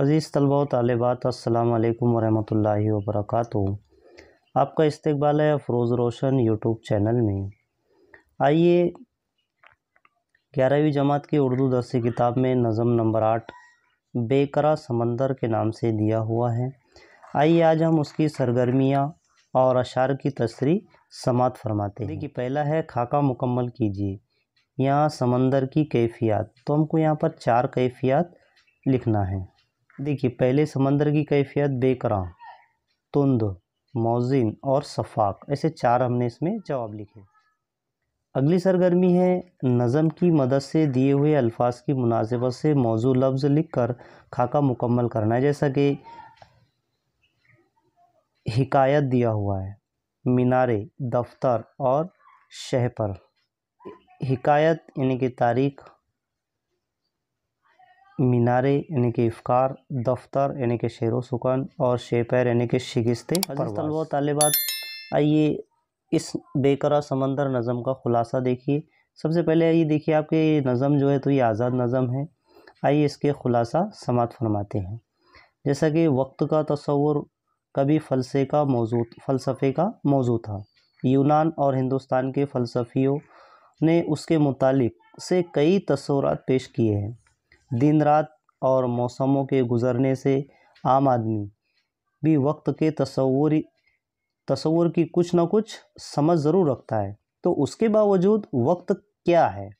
अज़ीज़ तलबा तालबात अल्लाम वरहि वर्क आपका इस्तबाल है अफरोज़ रोशन यूट्यूब चैनल में आइए ग्यारहवीं जमात की उर्दू दरसी किताब में नज़म नंबर आठ बेकरा समंदर के नाम से दिया हुआ है आइए आज हम उसकी सरगर्मियाँ और अशार की तस्री समात फरमाते हैं कि पहला है खाका मुकम्मल कीजिए यहाँ समंदर की कैफियत तो हमको यहाँ पर चार कैफियत लिखना है देखिए पहले समंदर की कैफियत बेकरां तुंद मौजिन और शफाक ऐसे चार हमने इसमें जवाब लिखे अगली सरगर्मी है नज़म की मदद से दिए हुए अल्फाज की मुनासिबत से मौजू लफ्ज़ लिखकर खाका मुकम्मल करना है जैसा कि हिकायत दिया हुआ है मीनारे दफ्तर और शह पर हिकायत यानी कि तारीख मीनारे यानी कि इफ़ार दफ्तर यानी कि शेर सुकन और शेपर यानी कि शिगस्त तलबा तलबात आइए इस बेकरा समंदर नज़म का ख़ुलासा देखिए सबसे पहले आइए देखिए आपके नज़म जो है तो ये आज़ाद नज़म है आइए इसके ख़ुलासा समात फरमाते हैं जैसा कि वक्त का तस्वुर कभी फ़लसे का मौजूद फ़लसफ़े का मौजू था यूनान और हिंदुस्तान के फ़लसफ़ियों ने उसके मुतालिक से कई तस्वर पेश किए हैं दिन रात और मौसमों के गुज़रने से आम आदमी भी वक्त के तस्वुरी तस्वूर की कुछ ना कुछ समझ ज़रूर रखता है तो उसके बावजूद वक्त क्या है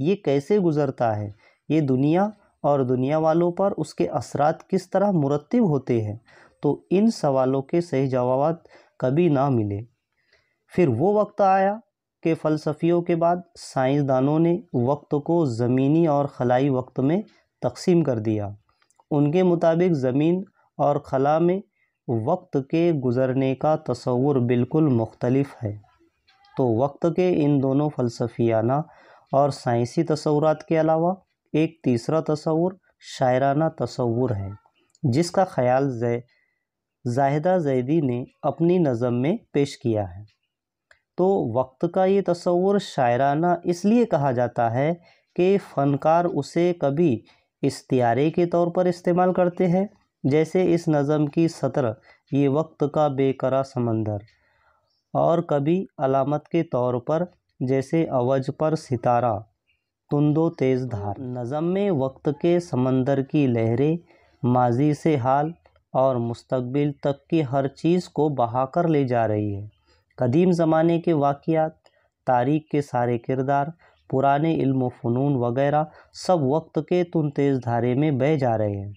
ये कैसे गुज़रता है ये दुनिया और दुनिया वालों पर उसके असरात किस तरह मुरतब होते हैं तो इन सवालों के सही जवाब कभी ना मिले फिर वो वक्त आया के फ़लसफ़ियों के बाद साइंसदानों ने वक्त को ज़मीनी और ख़लाई वक्त में तकसीम कर दिया उनके मुताबिक ज़मीन और ख़ला में वक्त के गुज़रने का तस्वुर बिल्कुल मुख्तलफ़ है तो वक्त के इन दोनों फ़लसफियाना और साइंसी तस्वूर के अलावा एक तीसरा तस्वुर शायराना तस्वुर है जिसका ख्याल जाहिदा जैदी ने अपनी नज़म में पेश किया है तो वक्त का ये तस्वुर शायराना इसलिए कहा जाता है कि फ़नकार उसे कभी इस्तियारे के तौर पर इस्तेमाल करते हैं जैसे इस नज़म की सतर ये वक्त का बेकरा समंदर और कभी अलामत के तौर पर जैसे अवज पर सितारा तुंदो तेज़ धार नज़म में वक्त के समंदर की लहरें माजी से हाल और मुस्तबिल तक की हर चीज़ को बहाकर ले जा रही है कदीम ज़माने के वाक़ात तारीख़ के सारे किरदार पुराने इल्म फ़नून वगैरह सब वक्त के तुम तेज़ धारे में बह जा रहे हैं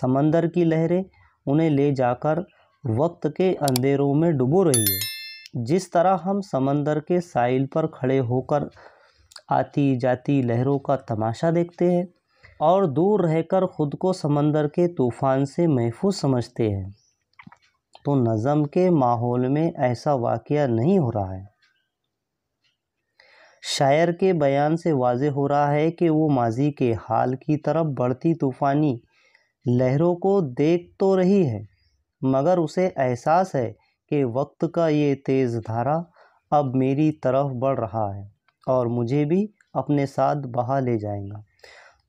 समंदर की लहरें उन्हें ले जाकर वक्त के अंधेरों में डुबो रही है जिस तरह हम समंदर के साइल पर खड़े होकर आती जाती लहरों का तमाशा देखते हैं और दूर रहकर ख़ुद को समंदर के तूफ़ान से महफूज समझते हैं तो नज़म के माहौल में ऐसा वाक़ नहीं हो रहा है शायर के बयान से वाज हो रहा है कि वो माजी के हाल की तरफ बढ़ती तूफ़ानी लहरों को देख तो रही है मगर उसे एहसास है कि वक्त का ये तेज़ धारा अब मेरी तरफ बढ़ रहा है और मुझे भी अपने साथ बहा ले जाएगा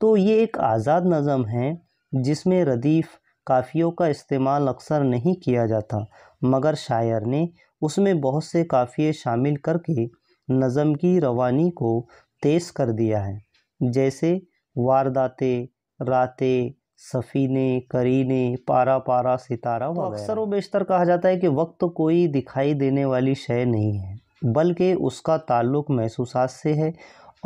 तो ये एक आज़ाद नज़म है जिसमें रदीफ़ काफ़ियों का इस्तेमाल अक्सर नहीं किया जाता मगर शायर ने उसमें बहुत से काफ़िए शामिल करके नज़म की रवानी को तेज़ कर दिया है जैसे वारदातें रातें सफ़ीने करीने पारा पारा सितारा तो अक्सर व बेशतर कहा जाता है कि वक्त तो कोई दिखाई देने वाली शय नहीं है बल्कि उसका ताल्लुक महसूसात से है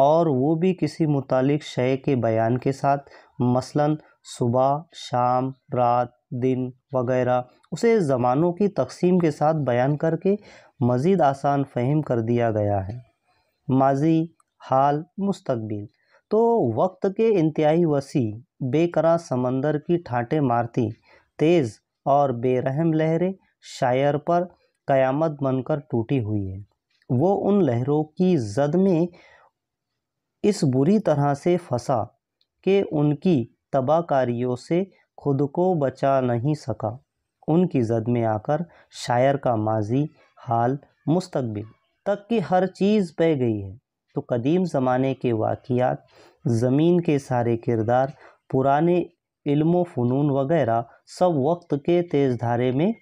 और वो भी किसी मुतल शय के बयान के साथ मसलन सुबह शाम रात दिन वगैरह उसे ज़मानों की तकसीम के साथ बयान करके मज़ीद आसान फहम कर दिया गया है माजी हाल मुस्तबिल तो वक्त के इंतहाई वसी बेकरा समंदर की ठाटें मारती तेज़ और बेरहम लहरें शायर पर क़यामत बनकर टूटी हुई है वो उन लहरों की जद में इस बुरी तरह से फंसा कि उनकी तबाहकारियों से खुद को बचा नहीं सका उनकी जद में आकर शायर का माजी हाल मुस्तबिल तक की हर चीज़ बह गई है तो कदीम ज़माने के वाकियात ज़मीन के सारे किरदार पुराने इल्मो फ़नून वगैरह सब वक्त के तेज़ धारे में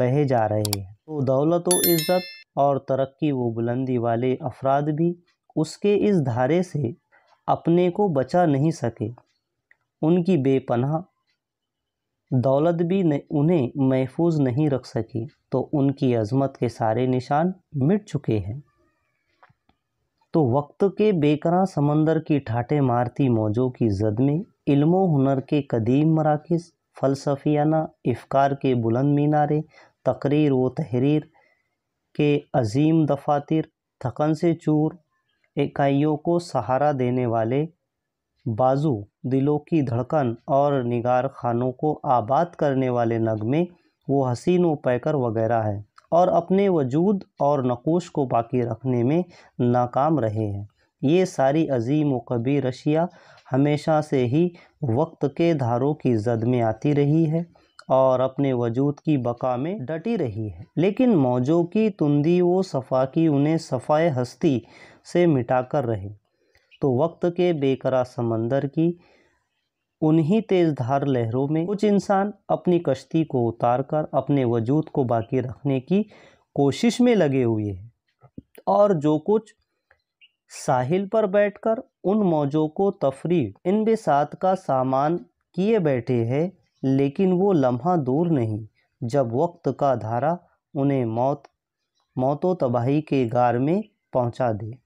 बहे जा रहे हैं तो दौलत व इज़्ज़त और तरक्की व बुलंदी वाले अफराद भी उसके इस धारे से अपने को बचा नहीं सके उनकी बेपनाह दौलत भी उन्हें महफूज नहीं रख सकी तो उनकी अजमत के सारे निशान मिट चुके हैं तो वक्त के बेकरा समंदर की ठाटे मारती मौजों की जद में इल्मो हुनर के कदीम मराकज़ फ़लसफियाना इफ़ार के बुलंद मीनारे तकरीर व तहरीर के अजीम दफ़ातर थकन से चूर इकाइयों को सहारा देने वाले बाजू दिलों की धड़कन और निगार खानों को आबाद करने वाले नगमे वो हसीन व पैकर वगैरह हैं और अपने वजूद और नकोश को बाकी रखने में नाकाम रहे हैं ये सारी अजीम व कबीर रशिया हमेशा से ही वक्त के धारों की जद में आती रही है और अपने वजूद की बका में डटी रही है लेकिन मौजों की तुंदी व सफ़ा की उन्हें सफ़ाए हस्ती से मिटाकर रहे तो वक्त के बेकरा समंदर की उन्हीं तेज धार लहरों में कुछ इंसान अपनी कश्ती को उतारकर अपने वजूद को बाकी रखने की कोशिश में लगे हुए हैं और जो कुछ साहिल पर बैठकर उन मौजों को तफरी इन बेसात का सामान किए बैठे हैं लेकिन वो लम्हा दूर नहीं जब वक्त का धारा उन्हें मौत मौतो तबाही के गार में पहुंचा दे